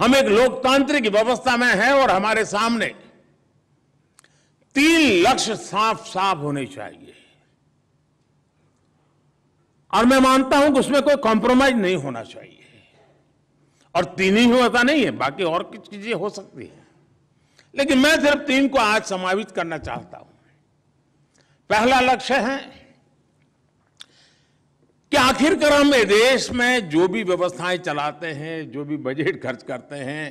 हम एक लोकतांत्रिक व्यवस्था में हैं और हमारे सामने तीन लक्ष्य साफ साफ होने चाहिए और मैं मानता हूं कि उसमें कोई कॉम्प्रोमाइज नहीं होना चाहिए और तीन ही होता नहीं है बाकी और कुछ चीजें हो सकती है लेकिन मैं सिर्फ तीन को आज समाविष्ट करना चाहता हूं पहला लक्ष्य है कि आखिरकार हम देश में जो भी व्यवस्थाएं चलाते हैं जो भी बजट खर्च करते हैं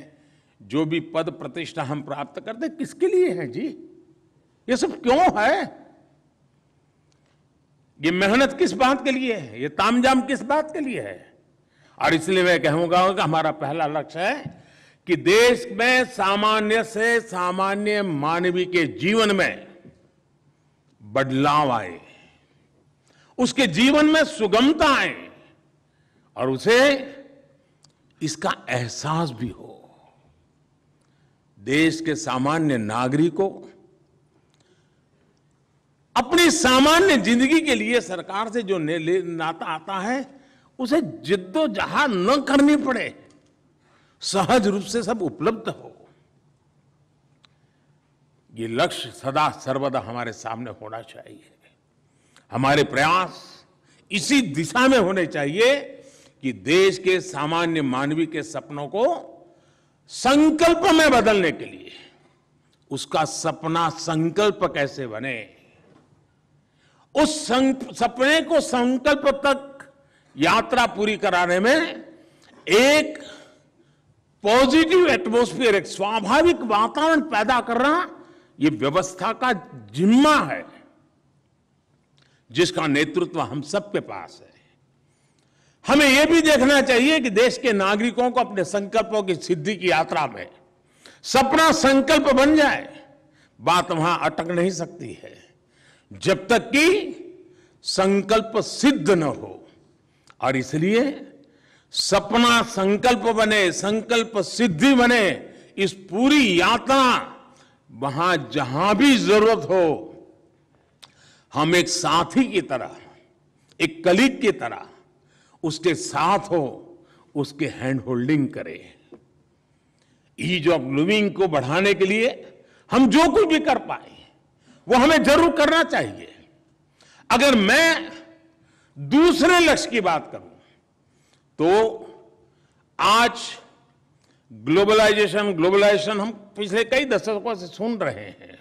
जो भी पद प्रतिष्ठा हम प्राप्त करते हैं किसके लिए है जी ये सब क्यों है ये मेहनत किस बात के लिए है ये तामझाम किस बात के लिए है और इसलिए मैं कहूंगा कि हमारा पहला लक्ष्य है कि देश में सामान्य से सामान्य मानवीय के जीवन में बदलाव आए उसके जीवन में सुगमता आए और उसे इसका एहसास भी हो देश के सामान्य नागरिक को अपनी सामान्य जिंदगी के लिए सरकार से जो नाता आता है उसे जिद्दोजहा न करनी पड़े सहज रूप से सब उपलब्ध हो ये लक्ष्य सदा सर्वदा हमारे सामने होना चाहिए हमारे प्रयास इसी दिशा में होने चाहिए कि देश के सामान्य मानवी के सपनों को संकल्प में बदलने के लिए उसका सपना संकल्प कैसे बने उस सपने को संकल्प तक यात्रा पूरी कराने में एक पॉजिटिव एटमोस्फियर एक स्वाभाविक वातावरण पैदा करना ये व्यवस्था का जिम्मा है जिसका नेतृत्व हम सबके पास है हमें यह भी देखना चाहिए कि देश के नागरिकों को अपने संकल्पों की सिद्धि की यात्रा में सपना संकल्प बन जाए बात वहां अटक नहीं सकती है जब तक कि संकल्प सिद्ध न हो और इसलिए सपना संकल्प बने संकल्प सिद्धि बने इस पूरी यात्रा वहां जहां भी जरूरत हो हम एक साथी की तरह एक कलीग की तरह उसके साथ हो उसके हैंड होल्डिंग करें ईज ऑफ लिविंग को बढ़ाने के लिए हम जो कुछ भी कर पाए वो हमें जरूर करना चाहिए अगर मैं दूसरे लक्ष्य की बात करूं तो आज ग्लोबलाइजेशन ग्लोबलाइजेशन हम पिछले कई दशकों से सुन रहे हैं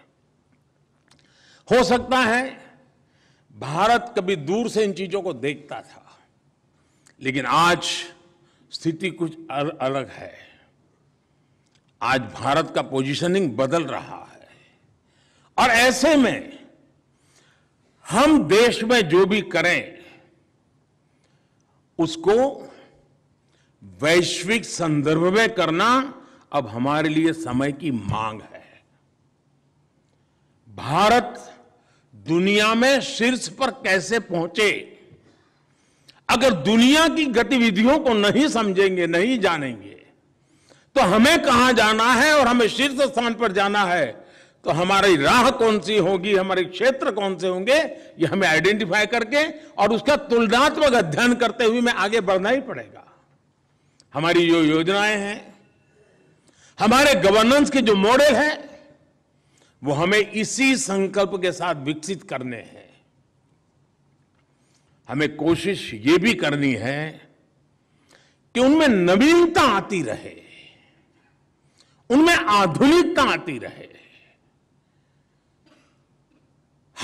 हो सकता है भारत कभी दूर से इन चीजों को देखता था लेकिन आज स्थिति कुछ अलग है आज भारत का पोजीशनिंग बदल रहा है और ऐसे में हम देश में जो भी करें उसको वैश्विक संदर्भ में करना अब हमारे लिए समय की मांग है भारत दुनिया में शीर्ष पर कैसे पहुंचे अगर दुनिया की गतिविधियों को नहीं समझेंगे नहीं जानेंगे तो हमें कहां जाना है और हमें शीर्ष स्थान पर जाना है तो हमारी राह कौन सी होगी हमारे क्षेत्र कौन से होंगे ये हमें आइडेंटिफाई करके और उसका तुलनात्मक अध्ययन करते हुए हमें आगे बढ़ना ही पड़ेगा हमारी जो योजनाएं हैं हमारे गवर्नेंस के जो मॉडल हैं वो हमें इसी संकल्प के साथ विकसित करने हैं हमें कोशिश ये भी करनी है कि उनमें नवीनता आती रहे उनमें आधुनिकता आती रहे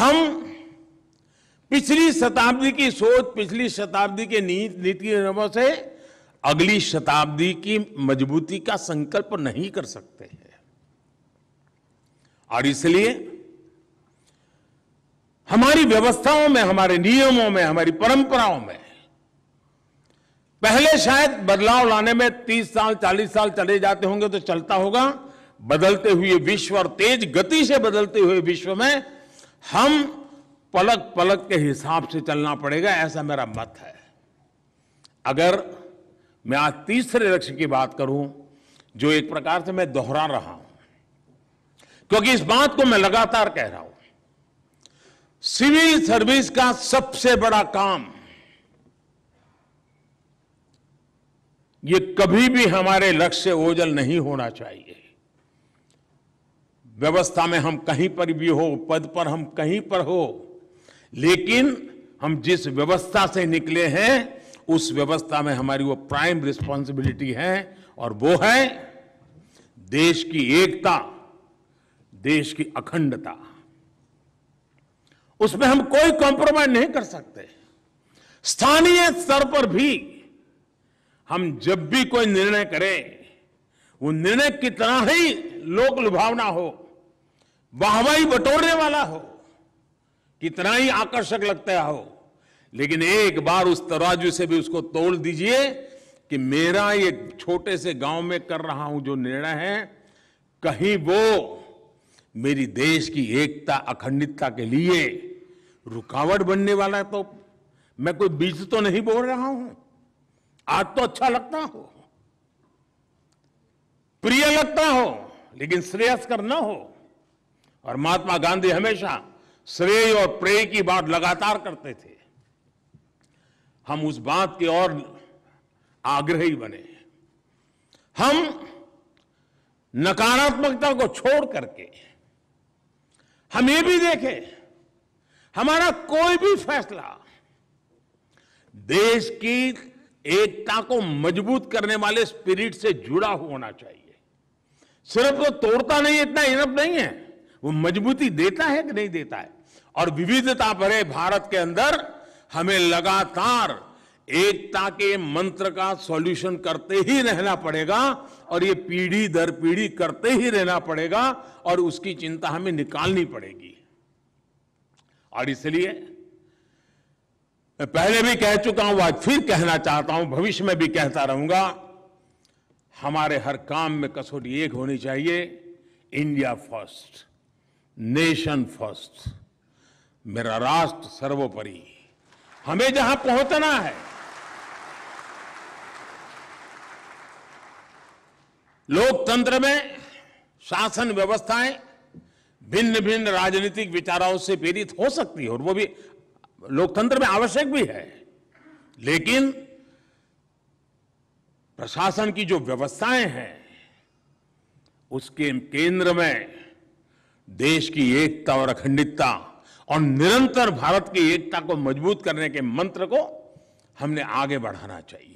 हम पिछली शताब्दी की सोच पिछली शताब्दी के नीति नियमों से अगली शताब्दी की मजबूती का संकल्प नहीं कर सकते और इसलिए हमारी व्यवस्थाओं में हमारे नियमों में हमारी परंपराओं में पहले शायद बदलाव लाने में 30 साल 40 साल चले जाते होंगे तो चलता होगा बदलते हुए विश्व और तेज गति से बदलते हुए विश्व में हम पलक पलक के हिसाब से चलना पड़ेगा ऐसा मेरा मत है अगर मैं आज तीसरे लक्ष्य की बात करूं जो एक प्रकार से मैं दोहरा रहा हूं क्योंकि इस बात को मैं लगातार कह रहा हूं सिविल सर्विस का सबसे बड़ा काम ये कभी भी हमारे लक्ष्य से ओझल नहीं होना चाहिए व्यवस्था में हम कहीं पर भी हो पद पर हम कहीं पर हो लेकिन हम जिस व्यवस्था से निकले हैं उस व्यवस्था में हमारी वो प्राइम रिस्पॉन्सिबिलिटी है और वो है देश की एकता देश की अखंडता उसमें हम कोई कॉम्प्रोमाइज नहीं कर सकते स्थानीय स्तर पर भी हम जब भी कोई निर्णय करें वो निर्णय कितना ही लोक लुभावना हो वाहवाही बटोरने वाला हो कितना ही आकर्षक लगता हो लेकिन एक बार उस तराजू से भी उसको तोड़ दीजिए कि मेरा ये छोटे से गांव में कर रहा हूं जो निर्णय है कहीं वो मेरी देश की एकता अखंडता के लिए रुकावट बनने वाला तो मैं कोई बीज तो नहीं बोल रहा हूं आज तो अच्छा लगता हो प्रिय लगता हो लेकिन श्रेयस्कर न हो और महात्मा गांधी हमेशा श्रेय और प्रेय की बात लगातार करते थे हम उस बात के और आग्रही बने हम नकारात्मकता को छोड़ करके हम ये भी देखें हमारा कोई भी फैसला देश की एकता को मजबूत करने वाले स्पिरिट से जुड़ा होना चाहिए सिर्फ वो तोड़ता नहीं इतना इनफ नहीं है वो मजबूती देता है कि नहीं देता है और विविधता भरे भारत के अंदर हमें लगातार एकता के मंत्र का सॉल्यूशन करते ही रहना पड़ेगा और ये पीढ़ी दर पीढ़ी करते ही रहना पड़ेगा और उसकी चिंता हमें निकालनी पड़ेगी और इसलिए मैं पहले भी कह चुका हूं आज फिर कहना चाहता हूं भविष्य में भी कहता रहूंगा हमारे हर काम में कसौटी एक होनी चाहिए इंडिया फर्स्ट नेशन फर्स्ट मेरा राष्ट्र सर्वोपरि हमें जहां पहुंचना है लोकतंत्र में शासन व्यवस्थाएं भिन्न भिन्न राजनीतिक विचारों से प्रेरित हो सकती है और वो भी लोकतंत्र में आवश्यक भी है लेकिन प्रशासन की जो व्यवस्थाएं हैं उसके केंद्र में देश की एकता और अखंडितता और निरंतर भारत की एकता को मजबूत करने के मंत्र को हमने आगे बढ़ाना चाहिए